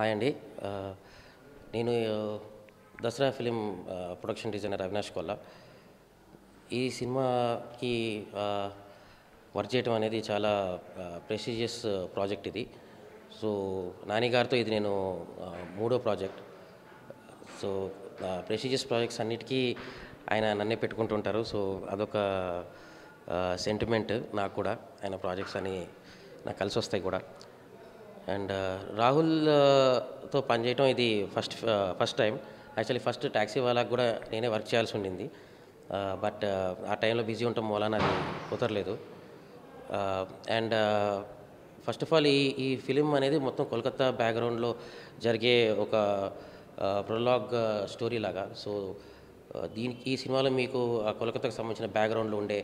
hi అండి నేను Dasara film production designer Avinash Kolla ఈ సినిమాకి వర్క్ చేయటం అనేది చాలా ప్రెస్టీజియస్ ప్రాజెక్ట్ ఇది సో నానిగారితో ఇది నేను మూడో ప్రాజెక్ట్ సో ప్రెస్టీజియస్ ప్రాజెక్ట్స్ అన్నిటికీ ఆయన నన్నే పెట్టుకుంటుంటారు సో అదొక సెంటిమెంట్ నాకు కూడా ఆయన ప్రాజెక్ట్స్ అని నాకు కలిసి వస్తాయి కూడా అండ్ రాహుల్తో పనిచేయటం ఇది first first time actually first taxi వాళ్ళకి కూడా నేనే వర్క్ చేయాల్సి ఉండింది బట్ ఆ టైంలో బిజీ ఉండటం మూలాన అది కుదరలేదు అండ్ ఫస్ట్ ఆఫ్ ఆల్ ఈ ఈ ఫిలిం అనేది మొత్తం కోల్కతా బ్యాక్గ్రౌండ్లో జరిగే ఒక ప్రొలాగ్ స్టోరీ లాగా సో దీనికి ఈ సినిమాలో మీకు ఆ కోల్కతాకు సంబంధించిన బ్యాక్గ్రౌండ్లో ఉండే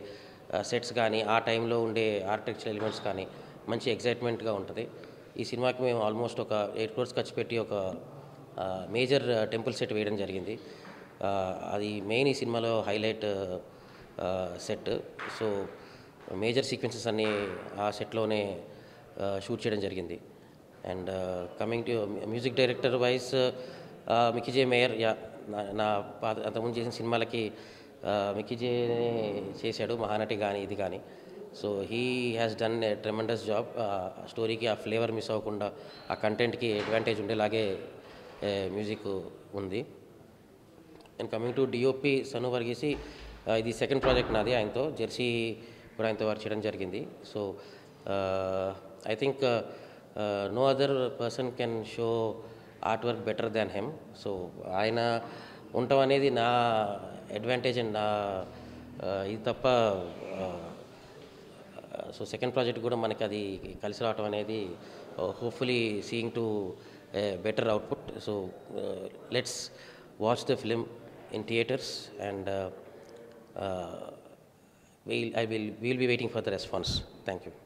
సెట్స్ కానీ ఆ టైంలో ఉండే ఆర్కిటెక్చర్ ఎలిమెంట్స్ కానీ మంచి ఎగ్జైట్మెంట్గా ఉంటుంది ఈ సినిమాకి మేము ఆల్మోస్ట్ ఒక ఎయిట్ క్రోర్స్ ఖర్చు పెట్టి ఒక మేజర్ టెంపుల్ సెట్ వేయడం జరిగింది అది మెయిన్ ఈ సినిమాలో highlight set so major sequences అన్నీ ఆ సెట్లోనే షూట్ చేయడం జరిగింది and coming to music director was Mickey J Meyer yeah నా పాత అంతకుముందు చేసిన సినిమాలకి మికిజే చేశాడు మహానటి కానీ ఇది కానీ so he has done a tremendous job ఆ స్టోరీకి ఆ ఫ్లేవర్ మిస్ అవ్వకుండా ఆ కంటెంట్కి అడ్వాంటేజ్ ఉండేలాగే మ్యూజిక్ ఉంది and coming to DOP Sanu Varghese ఇది సెకండ్ ప్రాజెక్ట్ నాది ఆయనతో జెర్సీ కూడా ఆయనతో వారు చేయడం జరిగింది so I think no other person can show art work better than him so ఆయన ఉండటం అనేది నా అడ్వాంటేజ్ అండ్ నా ఇది తప్ప so second project kuda manaki adi kalisi raavatam anedi hopefully seeing to a uh, better output so uh, let's watch the film in theaters and uh, we'll, i will we'll be waiting for the response thank you